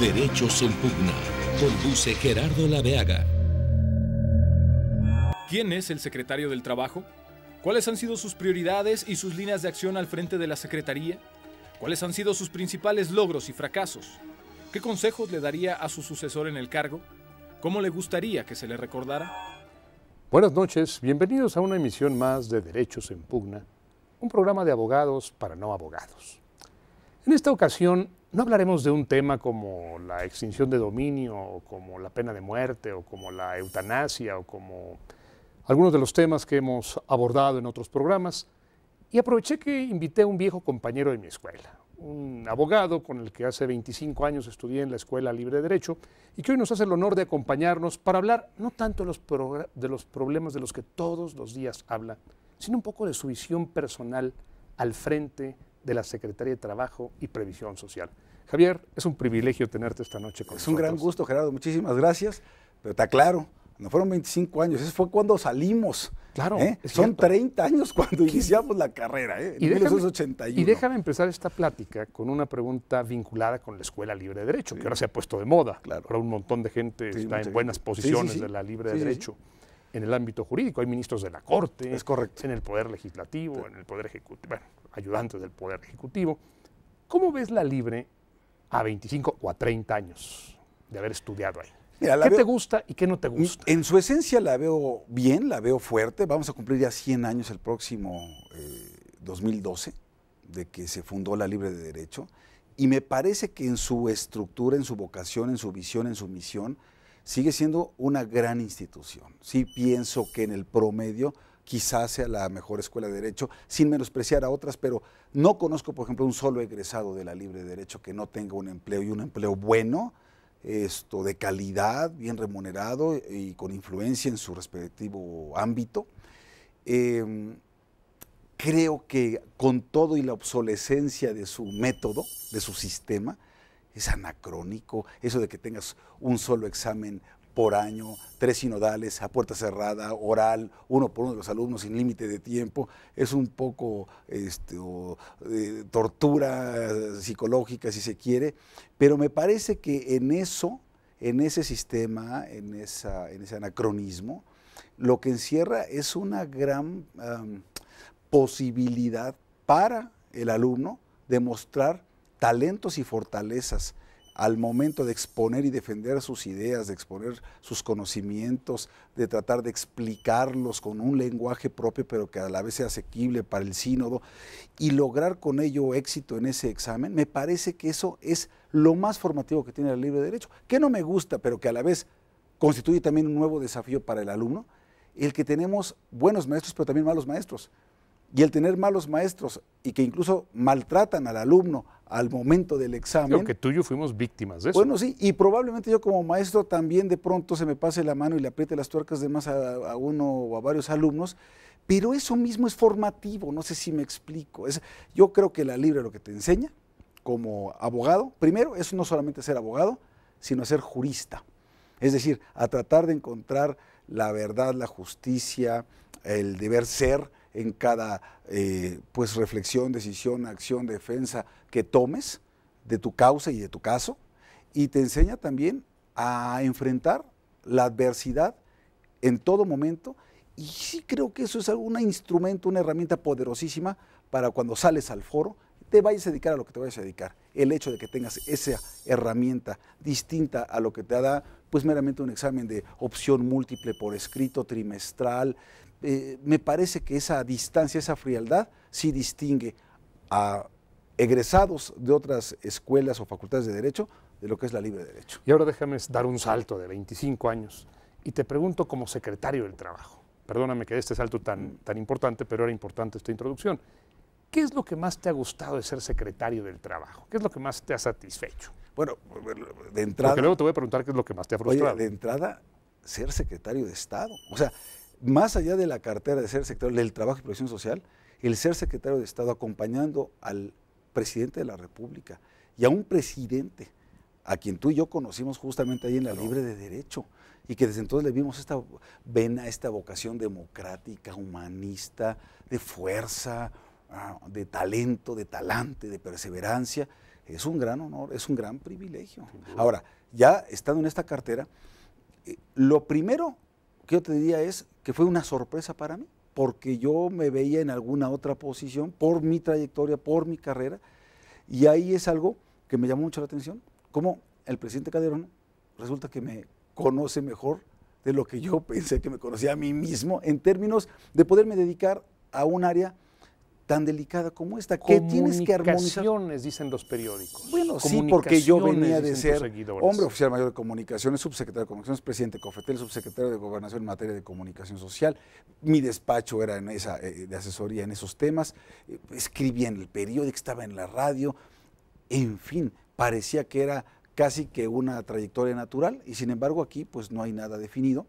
Derechos en Pugna. Conduce Gerardo Laveaga. ¿Quién es el secretario del Trabajo? ¿Cuáles han sido sus prioridades y sus líneas de acción al frente de la Secretaría? ¿Cuáles han sido sus principales logros y fracasos? ¿Qué consejos le daría a su sucesor en el cargo? ¿Cómo le gustaría que se le recordara? Buenas noches, bienvenidos a una emisión más de Derechos en Pugna, un programa de abogados para no abogados. En esta ocasión no hablaremos de un tema como la extinción de dominio, o como la pena de muerte, o como la eutanasia, o como algunos de los temas que hemos abordado en otros programas. Y aproveché que invité a un viejo compañero de mi escuela, un abogado con el que hace 25 años estudié en la Escuela Libre de Derecho y que hoy nos hace el honor de acompañarnos para hablar no tanto de los, de los, problemas de los que todos los días habla, sino un poco de su visión personal al frente de la Secretaría de Trabajo y Previsión Social. Javier, es un privilegio tenerte esta noche con es nosotros. Es un gran gusto, Gerardo. Muchísimas gracias. Pero está claro, no fueron 25 años, eso fue cuando salimos. Claro. ¿eh? Son 30 años cuando iniciamos la carrera, ¿eh? y déjame, empezar esta plática con una pregunta vinculada con la Escuela Libre de Derecho, que ahora se ha puesto de moda. Claro. Ahora un montón de gente está en buenas posiciones de la Libre de Derecho. En el ámbito jurídico hay ministros de la Corte, es correcto. en el Poder Legislativo, en el Poder Ejecutivo, bueno, ayudantes del Poder Ejecutivo. ¿Cómo ves la Libre a 25 o a 30 años de haber estudiado ahí? ¿Qué te gusta y qué no te gusta? En su esencia la veo bien, la veo fuerte. Vamos a cumplir ya 100 años el próximo 2012 eh, de que se fundó la Libre de Derecho. Y me parece que en su estructura, en su vocación, en su visión, en su misión, sigue siendo una gran institución. Sí pienso que en el promedio quizás sea la mejor escuela de derecho, sin menospreciar a otras, pero no conozco, por ejemplo, un solo egresado de la libre de derecho que no tenga un empleo y un empleo bueno, esto de calidad, bien remunerado y con influencia en su respectivo ámbito. Em, creo que con todo y la obsolescencia de su método, de su sistema, es anacrónico, eso de que tengas un solo examen por año, tres sinodales a puerta cerrada, oral, uno por uno de los alumnos sin límite de tiempo. Es un poco este, eh, tortura psicológica, si se quiere, pero me parece que en eso, en ese sistema, en, en ese anacronismo, lo que encierra es una gran posibilidad para el alumno de mostrar talentos y fortalezas al momento de exponer y defender sus ideas, de exponer sus conocimientos, de tratar de explicarlos con un lenguaje propio, pero que a la vez sea asequible para el sínodo, y lograr con ello éxito en ese examen, me parece que eso es lo más formativo que tiene el libre derecho, que no me gusta, pero que a la vez constituye también un nuevo desafío para el alumno, el que tenemos buenos maestros, pero también malos maestros. Y el tener malos maestros y que incluso maltratan al alumno, al momento del examen. creo que tú y yo fuimos víctimas de eso. Bueno, sí, y probablemente yo como maestro también de pronto se me pase la mano y le apriete las tuercas de más a, uno o a varios alumnos, pero eso mismo es formativo, no sé si me explico. yo creo que la libre lo que te enseña como abogado, primero, es no solamente ser abogado, sino ser jurista. Es decir, a tratar de encontrar la verdad, la justicia, el deber ser en cada eh, pues reflexión, decisión, acción, defensa que tomes de tu causa y de tu caso, y te enseña también a enfrentar la adversidad en todo momento. Y sí creo que eso es un instrumento, una herramienta poderosísima para cuando sales al foro, te vayas a dedicar a lo que te vayas a dedicar. El hecho de que tengas esa herramienta distinta a lo que te da pues meramente un examen de opción múltiple por escrito, trimestral. Eh, me parece que esa distancia, esa frialdad, sí distingue a egresados de otras escuelas o facultades de derecho de lo que es la libre derecho. Y ahora déjame dar un salto de 25 años y te pregunto como secretario del trabajo, perdóname que este salto tan, mm. tan importante, pero era importante esta introducción, ¿Qué es lo que más te ha gustado de ser secretario del trabajo? ¿Qué es lo que más te ha satisfecho? Bueno, de entrada. Porque luego te voy a preguntar qué es lo que más te ha frustrado. de entrada, ser secretario de Estado. O sea, más allá de la cartera de ser secretario del Trabajo y Protección Social, el ser secretario de Estado acompañando al presidente de la República y a un presidente a quien tú y yo conocimos justamente ahí en la Libre de Derecho y que desde entonces le vimos esta vena, esta vocación democrática, humanista, de fuerza, Ah, de talento, de talante, de perseverancia, es un gran honor, es un gran privilegio. Ahora, ya estando en esta cartera, eh, lo primero que yo te diría es que fue una sorpresa para mí, porque yo me veía en alguna otra posición por mi trayectoria, por mi carrera, y ahí es algo que me llamó mucho la atención, como el presidente Calderón resulta que me conoce mejor de lo que yo pensé que me conocía a mí mismo en términos de poderme dedicar a un área tan delicada como esta, que tienes que armonizar. dicen los periódicos. Bueno, sí, porque yo venía de ser hombre oficial mayor de comunicaciones, subsecretario de comunicaciones, presidente de COFETEL, subsecretario de gobernación en materia de comunicación social. Mi despacho era en esa, eh, de asesoría en esos temas. Eh, escribía en el periódico, estaba en la radio. En fin, parecía que era casi que una trayectoria natural y sin embargo aquí pues no hay nada definido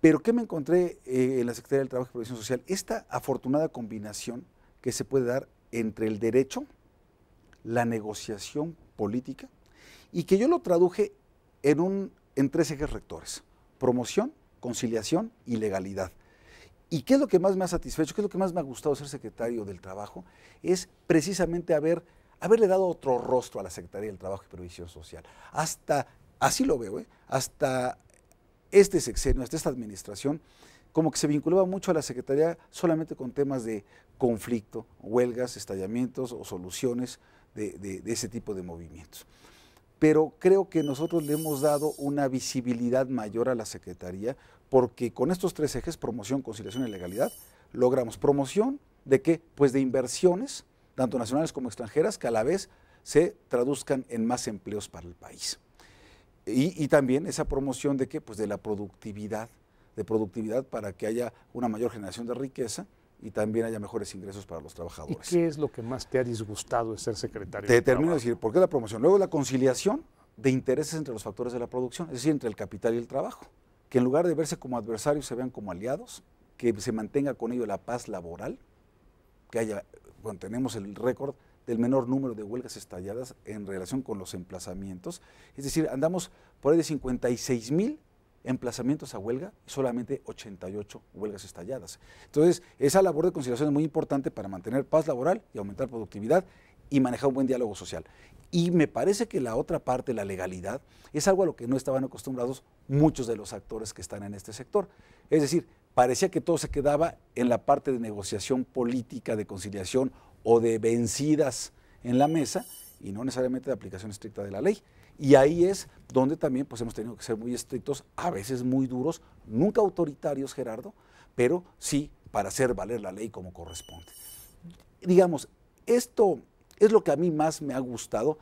pero ¿qué me encontré eh, en la Secretaría del Trabajo y Previsión Social? Esta afortunada combinación que se puede dar entre el derecho, la negociación política, y que yo lo traduje en, un, en tres ejes rectores, promoción, conciliación y legalidad. ¿Y qué es lo que más me ha satisfecho, qué es lo que más me ha gustado ser secretario del Trabajo? Es precisamente haber, haberle dado otro rostro a la Secretaría del Trabajo y Previsión Social. Hasta, así lo veo, ¿eh? hasta este sexenio, esta administración, como que se vinculaba mucho a la Secretaría solamente con temas de conflicto, huelgas, estallamientos o soluciones de, ese tipo de movimientos. Pero creo que nosotros le hemos dado una visibilidad mayor a la Secretaría porque con estos tres ejes, promoción, conciliación y legalidad, logramos promoción de qué? Pues de inversiones, tanto nacionales como extranjeras, que a la vez se traduzcan en más empleos para el país. Y, también esa promoción de qué? Pues de la productividad, de productividad para que haya una mayor generación de riqueza y también haya mejores ingresos para los trabajadores. ¿Y qué es lo que más te ha disgustado de ser secretario? Te termino de decir, ¿por qué la promoción? Luego la conciliación de intereses entre los factores de la producción, es decir, entre el capital y el trabajo, que en lugar de verse como adversarios se vean como aliados, que se mantenga con ello la paz laboral, que haya, bueno, tenemos el récord del menor número de huelgas estalladas en relación con los emplazamientos. Es decir, andamos por ahí de 56 mil emplazamientos a huelga y solamente 88 huelgas estalladas. Entonces, esa labor de conciliación es muy importante para mantener paz laboral y aumentar productividad y manejar un buen diálogo social. Y me parece que la otra parte, la legalidad, es algo a lo que no estaban acostumbrados muchos de los actores que están en este sector. Es decir, parecía que todo se quedaba en la parte de negociación política, de conciliación o de vencidas en la mesa y no necesariamente de aplicación estricta de la ley. Y ahí es donde también pues, hemos tenido que ser muy estrictos, a veces muy duros, nunca autoritarios, Gerardo, pero sí para hacer valer la ley como corresponde. Digamos, esto es lo que a mí más me ha gustado,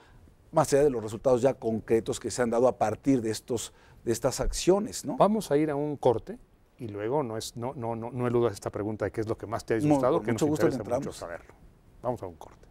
más allá de los resultados ya concretos que se han dado a partir de, estos, de estas acciones. ¿no? Vamos a ir a un corte y luego no, es, no, no, no, no eludas esta pregunta de qué es lo que más te ha gustado, que nos interesa mucho saberlo. Vamos a un corte.